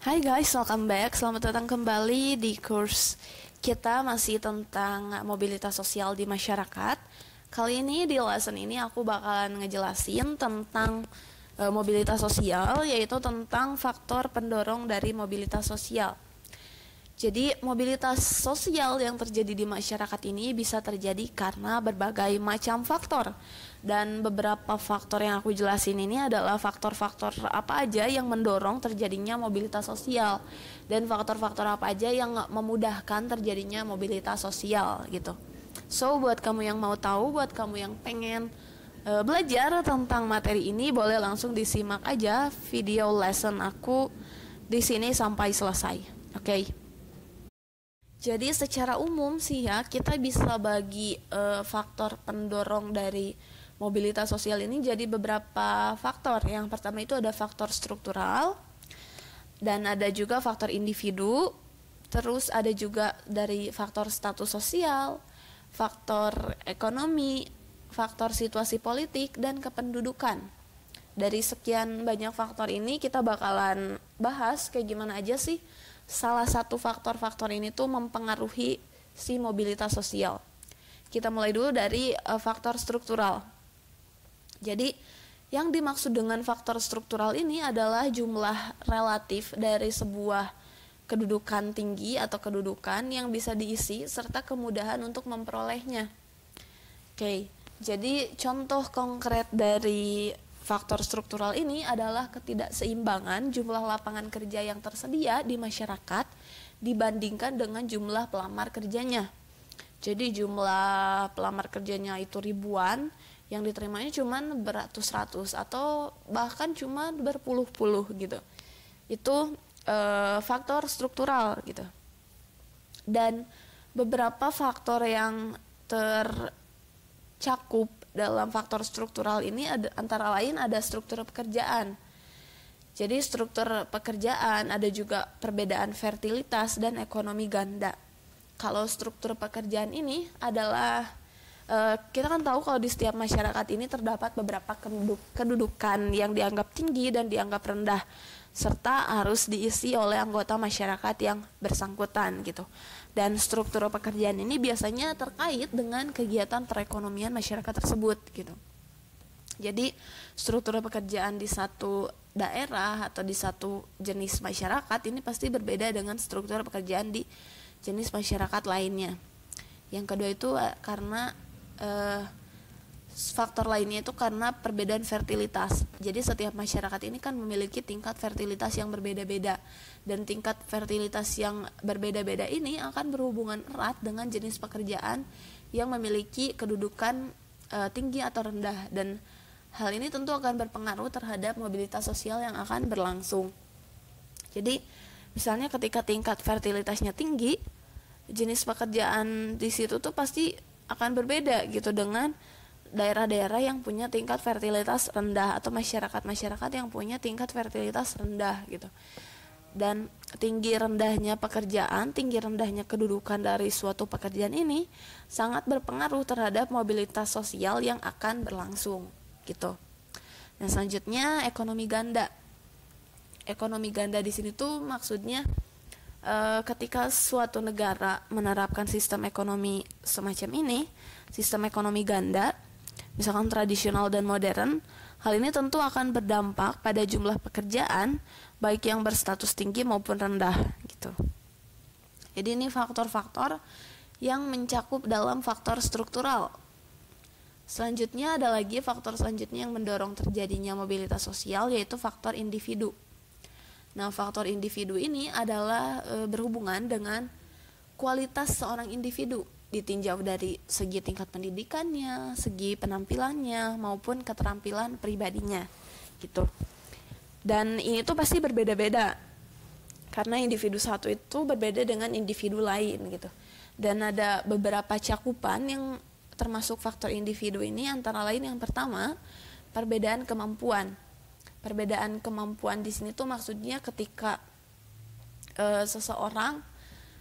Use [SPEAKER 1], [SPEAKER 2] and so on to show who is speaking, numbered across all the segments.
[SPEAKER 1] Hai guys, welcome back. Selamat datang kembali di kurs kita masih tentang mobilitas sosial di masyarakat. Kali ini di lesson ini aku bakalan ngejelasin tentang e, mobilitas sosial yaitu tentang faktor pendorong dari mobilitas sosial. Jadi mobilitas sosial yang terjadi di masyarakat ini bisa terjadi karena berbagai macam faktor dan beberapa faktor yang aku jelasin ini adalah faktor-faktor apa aja yang mendorong terjadinya mobilitas sosial dan faktor-faktor apa aja yang memudahkan terjadinya mobilitas sosial gitu. So buat kamu yang mau tahu, buat kamu yang pengen uh, belajar tentang materi ini boleh langsung disimak aja video lesson aku di sini sampai selesai. Oke. Okay. Jadi secara umum sih ya kita bisa bagi uh, faktor pendorong dari mobilitas sosial ini jadi beberapa faktor. Yang pertama itu ada faktor struktural dan ada juga faktor individu, terus ada juga dari faktor status sosial, faktor ekonomi, faktor situasi politik dan kependudukan. Dari sekian banyak faktor ini kita bakalan bahas kayak gimana aja sih salah satu faktor-faktor ini tuh mempengaruhi si mobilitas sosial. Kita mulai dulu dari uh, faktor struktural. Jadi, yang dimaksud dengan faktor struktural ini adalah jumlah relatif dari sebuah kedudukan tinggi atau kedudukan yang bisa diisi serta kemudahan untuk memperolehnya. Oke, jadi contoh konkret dari Faktor struktural ini adalah ketidakseimbangan jumlah lapangan kerja yang tersedia di masyarakat dibandingkan dengan jumlah pelamar kerjanya. Jadi jumlah pelamar kerjanya itu ribuan, yang diterimanya cuma beratus-ratus atau bahkan cuma berpuluh-puluh gitu. Itu e, faktor struktural gitu. Dan beberapa faktor yang tercakup dalam faktor struktural ini ada, antara lain ada struktur pekerjaan. Jadi struktur pekerjaan ada juga perbedaan fertilitas dan ekonomi ganda. Kalau struktur pekerjaan ini adalah eh, kita kan tahu kalau di setiap masyarakat ini terdapat beberapa kedudukan yang dianggap tinggi dan dianggap rendah serta harus diisi oleh anggota masyarakat yang bersangkutan gitu. Dan struktur pekerjaan ini biasanya terkait dengan kegiatan perekonomian masyarakat tersebut gitu. Jadi struktur pekerjaan di satu daerah atau di satu jenis masyarakat ini pasti berbeda dengan struktur pekerjaan di jenis masyarakat lainnya. Yang kedua itu eh, karena eh, faktor lainnya itu karena perbedaan fertilitas. Jadi setiap masyarakat ini kan memiliki tingkat fertilitas yang berbeda-beda dan tingkat fertilitas yang berbeda-beda ini akan berhubungan erat dengan jenis pekerjaan yang memiliki kedudukan e, tinggi atau rendah dan hal ini tentu akan berpengaruh terhadap mobilitas sosial yang akan berlangsung. Jadi misalnya ketika tingkat fertilitasnya tinggi, jenis pekerjaan di situ tuh pasti akan berbeda gitu dengan daerah-daerah yang punya tingkat fertilitas rendah atau masyarakat-masyarakat yang punya tingkat fertilitas rendah gitu. Dan tinggi rendahnya pekerjaan, tinggi rendahnya kedudukan dari suatu pekerjaan ini sangat berpengaruh terhadap mobilitas sosial yang akan berlangsung gitu. Nah, selanjutnya ekonomi ganda. Ekonomi ganda di sini tuh maksudnya eh, ketika suatu negara menerapkan sistem ekonomi semacam ini, sistem ekonomi ganda misalkan tradisional dan modern, hal ini tentu akan berdampak pada jumlah pekerjaan baik yang berstatus tinggi maupun rendah gitu. Jadi ini faktor-faktor yang mencakup dalam faktor struktural. Selanjutnya ada lagi faktor selanjutnya yang mendorong terjadinya mobilitas sosial yaitu faktor individu. Nah, faktor individu ini adalah e, berhubungan dengan kualitas seorang individu ditinjau dari segi tingkat pendidikannya, segi penampilannya maupun keterampilan pribadinya gitu. Dan ini tuh pasti berbeda-beda karena individu satu itu berbeda dengan individu lain gitu. Dan ada beberapa cakupan yang termasuk faktor individu ini antara lain yang pertama perbedaan kemampuan. Perbedaan kemampuan di sini tuh maksudnya ketika e, seseorang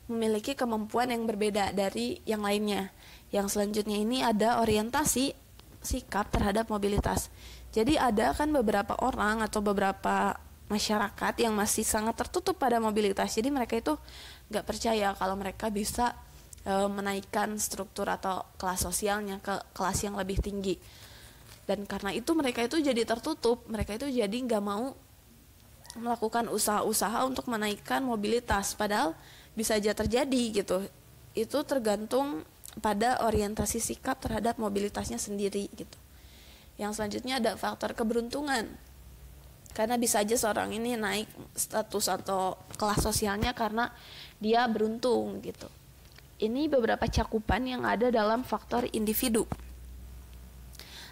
[SPEAKER 1] memiliki kemampuan yang berbeda dari yang lainnya. Yang selanjutnya ini ada orientasi sikap terhadap mobilitas. Jadi ada kan beberapa orang atau beberapa masyarakat yang masih sangat tertutup pada mobilitas. Jadi mereka itu nggak percaya kalau mereka bisa e, menaikkan struktur atau kelas sosialnya ke kelas yang lebih tinggi. Dan karena itu mereka itu jadi tertutup, mereka itu jadi nggak mau melakukan usaha-usaha untuk menaikkan mobilitas. Padahal bisa aja terjadi gitu itu tergantung pada orientasi sikap terhadap mobilitasnya sendiri gitu yang selanjutnya ada faktor keberuntungan karena bisa aja seorang ini naik status atau kelas sosialnya karena dia beruntung gitu ini beberapa cakupan yang ada dalam faktor individu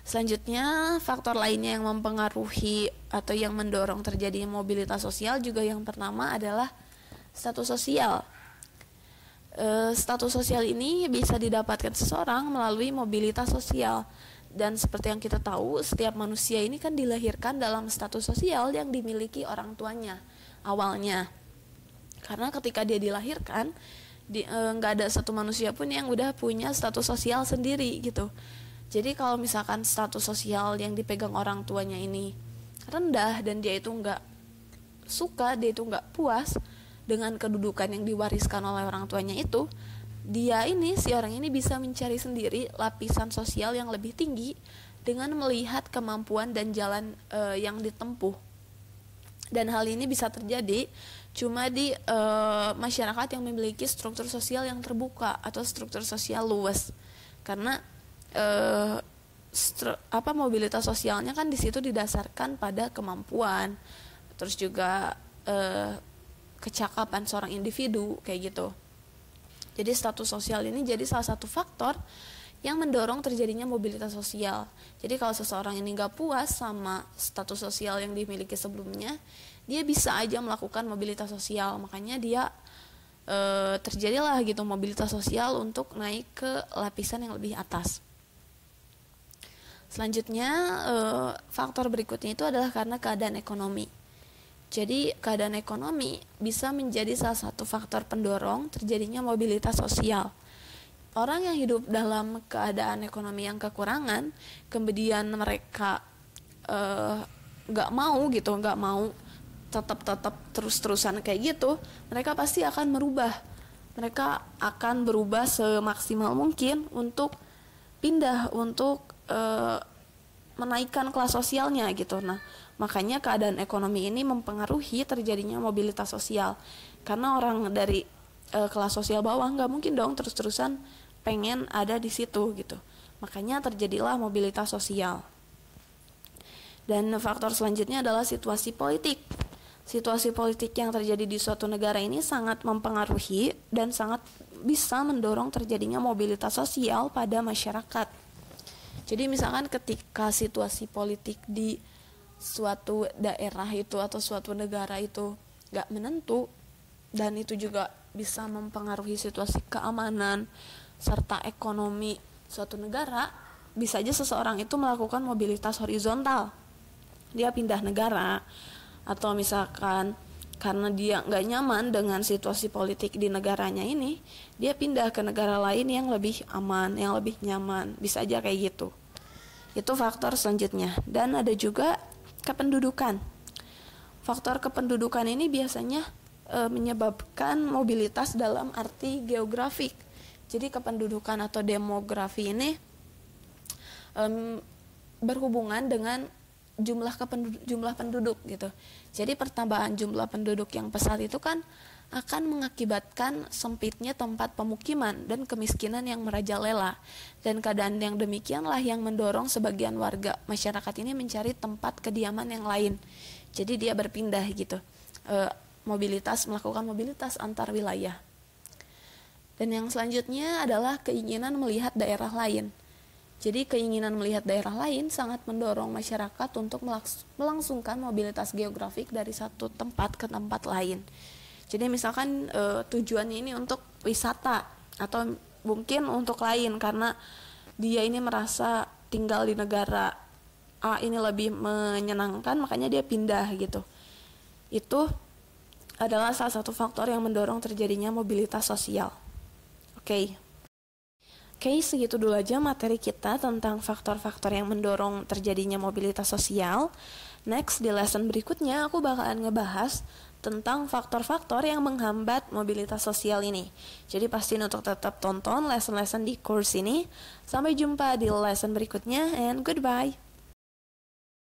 [SPEAKER 1] Selanjutnya, faktor lainnya yang mempengaruhi atau yang mendorong terjadinya mobilitas sosial juga yang pertama adalah status sosial. Eh, status sosial ini bisa didapatkan seseorang melalui mobilitas sosial. Dan seperti yang kita tahu, setiap manusia ini kan dilahirkan dalam status sosial yang dimiliki orang tuanya awalnya. Karena ketika dia dilahirkan, eh, nggak e, ada satu manusia pun yang udah punya status sosial sendiri gitu. Jadi kalau misalkan status sosial yang dipegang orang tuanya ini rendah dan dia itu nggak suka, dia itu nggak puas, dengan kedudukan yang diwariskan oleh orang tuanya itu, dia ini si orang ini bisa mencari sendiri lapisan sosial yang lebih tinggi dengan melihat kemampuan dan jalan e, yang ditempuh. Dan hal ini bisa terjadi cuma di e, masyarakat yang memiliki struktur sosial yang terbuka atau struktur sosial luas. Karena e, stru, apa mobilitas sosialnya kan di situ didasarkan pada kemampuan, terus juga e, kecakapan seorang individu kayak gitu. Jadi status sosial ini jadi salah satu faktor yang mendorong terjadinya mobilitas sosial. Jadi kalau seseorang ini nggak puas sama status sosial yang dimiliki sebelumnya, dia bisa aja melakukan mobilitas sosial. Makanya dia e, terjadilah gitu mobilitas sosial untuk naik ke lapisan yang lebih atas. Selanjutnya e, faktor berikutnya itu adalah karena keadaan ekonomi. Jadi, keadaan ekonomi bisa menjadi salah satu faktor pendorong terjadinya mobilitas sosial. Orang yang hidup dalam keadaan ekonomi yang kekurangan, kemudian mereka eh, nggak gak mau gitu, gak mau tetap tetap terus terusan kayak gitu, mereka pasti akan merubah. Mereka akan berubah semaksimal mungkin untuk pindah, untuk uh, menaikkan kelas sosialnya gitu. Nah, Makanya keadaan ekonomi ini mempengaruhi terjadinya mobilitas sosial. Karena orang dari e, kelas sosial bawah nggak mungkin dong terus-terusan pengen ada di situ gitu. Makanya terjadilah mobilitas sosial. Dan faktor selanjutnya adalah situasi politik. Situasi politik yang terjadi di suatu negara ini sangat mempengaruhi dan sangat bisa mendorong terjadinya mobilitas sosial pada masyarakat. Jadi misalkan ketika situasi politik di suatu daerah itu atau suatu negara itu nggak menentu dan itu juga bisa mempengaruhi situasi keamanan serta ekonomi suatu negara bisa aja seseorang itu melakukan mobilitas horizontal dia pindah negara atau misalkan karena dia nggak nyaman dengan situasi politik di negaranya ini, dia pindah ke negara lain yang lebih aman, yang lebih nyaman, bisa aja kayak gitu. Itu faktor selanjutnya. Dan ada juga kependudukan. Faktor kependudukan ini biasanya e, menyebabkan mobilitas dalam arti geografik. Jadi kependudukan atau demografi ini e, berhubungan dengan jumlah kependuduk, jumlah penduduk gitu. Jadi pertambahan jumlah penduduk yang pesat itu kan akan mengakibatkan sempitnya tempat pemukiman dan kemiskinan yang merajalela. Dan keadaan yang demikianlah yang mendorong sebagian warga masyarakat ini mencari tempat kediaman yang lain. Jadi dia berpindah gitu. E, mobilitas melakukan mobilitas antar wilayah. Dan yang selanjutnya adalah keinginan melihat daerah lain. Jadi keinginan melihat daerah lain sangat mendorong masyarakat untuk melangsungkan mobilitas geografik dari satu tempat ke tempat lain jadi misalkan uh, tujuannya ini untuk wisata atau mungkin untuk lain karena dia ini merasa tinggal di negara A ini lebih menyenangkan makanya dia pindah gitu itu adalah salah satu faktor yang mendorong terjadinya mobilitas sosial oke okay. Oke, segitu dulu aja materi kita tentang faktor-faktor yang mendorong terjadinya mobilitas sosial. Next, di lesson berikutnya aku bakalan ngebahas tentang faktor-faktor yang menghambat mobilitas sosial ini. Jadi pasti untuk tetap tonton lesson-lesson di course ini. Sampai jumpa di lesson berikutnya and goodbye.